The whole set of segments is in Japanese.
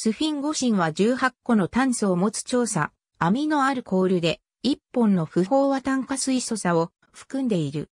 スフィンゴシンは18個の炭素を持つ調査、アミノアルコールで、1本の不飽和炭化水素差を含んでいる。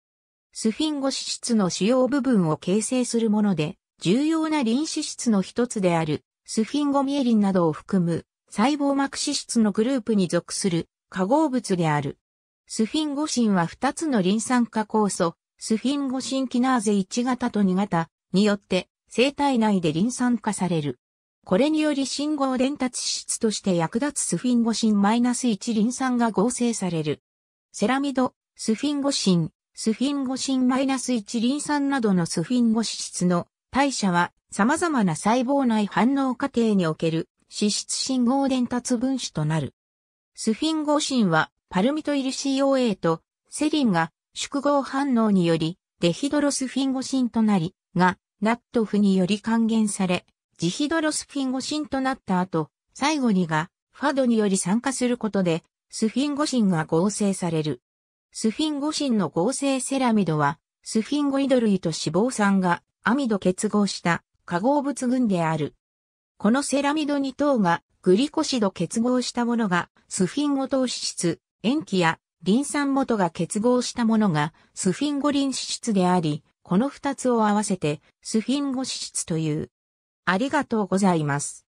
スフィンゴ脂質の主要部分を形成するもので、重要な臨脂質の一つである、スフィンゴミエリンなどを含む、細胞膜脂質のグループに属する化合物である。スフィンゴシンは2つのリン酸化酵素、スフィンゴシンキナーゼ1型と2型によって生体内でリン酸化される。これにより信号伝達質として役立つスフィンゴシン -1 リン酸が合成される。セラミド、スフィンゴシン、スフィンゴシン -1 リン酸などのスフィンゴ脂質の代謝は様々な細胞内反応過程における脂質信号伝達分子となる。スフィンゴシンはパルミトイル COA とセリンが縮合反応によりデヒドロスフィンゴシンとなり、が、ナットフにより還元され、ジヒドロスフィンゴンとなった後、最後にが、ファドにより酸化することで、スフィンゴンが合成される。スフィンゴンの合成セラミドは、スフィンゴイド類と脂肪酸がアミド結合した化合物群である。このセラミド2等がグリコシド結合したものがスフィンゴ糖脂質、塩基やリン酸元が結合したものがスフィンゴリン脂質であり、この二つを合わせてスフィンゴ脂質という。ありがとうございます。